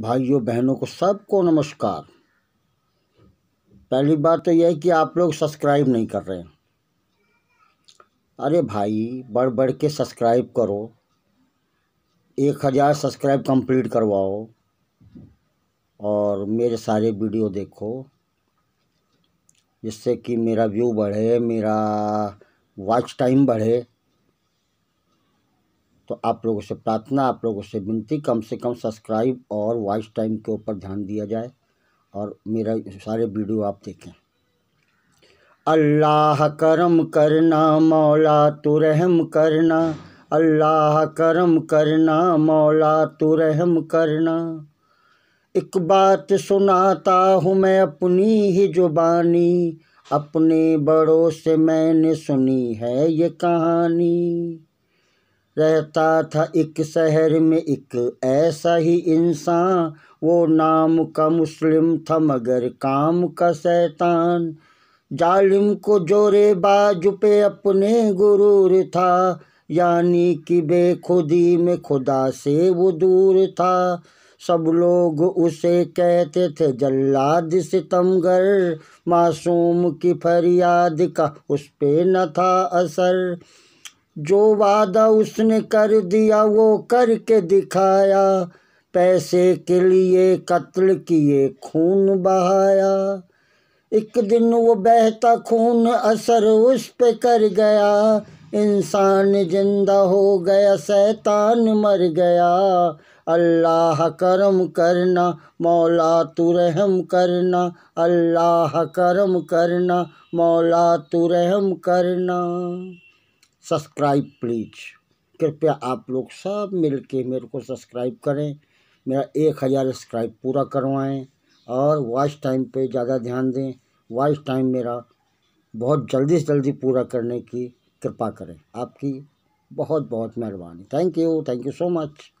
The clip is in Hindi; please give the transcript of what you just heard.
भाइयों बहनों को सबको नमस्कार पहली बात तो यह है कि आप लोग सब्सक्राइब नहीं कर रहे हैं अरे भाई बढ़ बढ़ के सब्सक्राइब करो एक हज़ार सब्सक्राइब कंप्लीट करवाओ और मेरे सारे वीडियो देखो जिससे कि मेरा व्यू बढ़े मेरा वॉच टाइम बढ़े तो आप लोगों से प्रार्थना आप लोगों से विनती कम से कम सब्सक्राइब और वॉइस टाइम के ऊपर ध्यान दिया जाए और मेरा सारे वीडियो आप देखें अल्लाह करम करना मौला तो रहम करना अल्लाह करम करना मौला तो रहम करना एक बात सुनाता हूँ मैं अपनी ही जुबानी अपने बड़ों से मैंने सुनी है ये कहानी रहता था एक शहर में एक ऐसा ही इंसान वो नाम का मुस्लिम था मगर काम का शैतान जालिम को जोरे बाजू पे अपने गुरूर था यानी कि बेखुदी में खुदा से वो दूर था सब लोग उसे कहते थे जल्लाद सितमगर मासूम की फरियाद का उस पे न था असर जो वादा उसने कर दिया वो करके दिखाया पैसे के लिए कत्ल किए खून बहाया एक दिन वो बहता खून असर उस पे कर गया इंसान जिंदा हो गया शैतान मर गया अल्लाह करम करना मौला तू रहम करना अल्लाह करम करना मौला तू रहम करना सब्सक्राइब प्लीज कृपया आप लोग सब मिल के मेरे को सब्सक्राइब करें मेरा एक हज़ार सब्सक्राइब पूरा करवाएं और वॉच टाइम पे ज़्यादा ध्यान दें वॉच टाइम मेरा बहुत जल्दी से जल्दी पूरा करने की कृपा करें आपकी बहुत बहुत मेहरबानी thank you thank you so much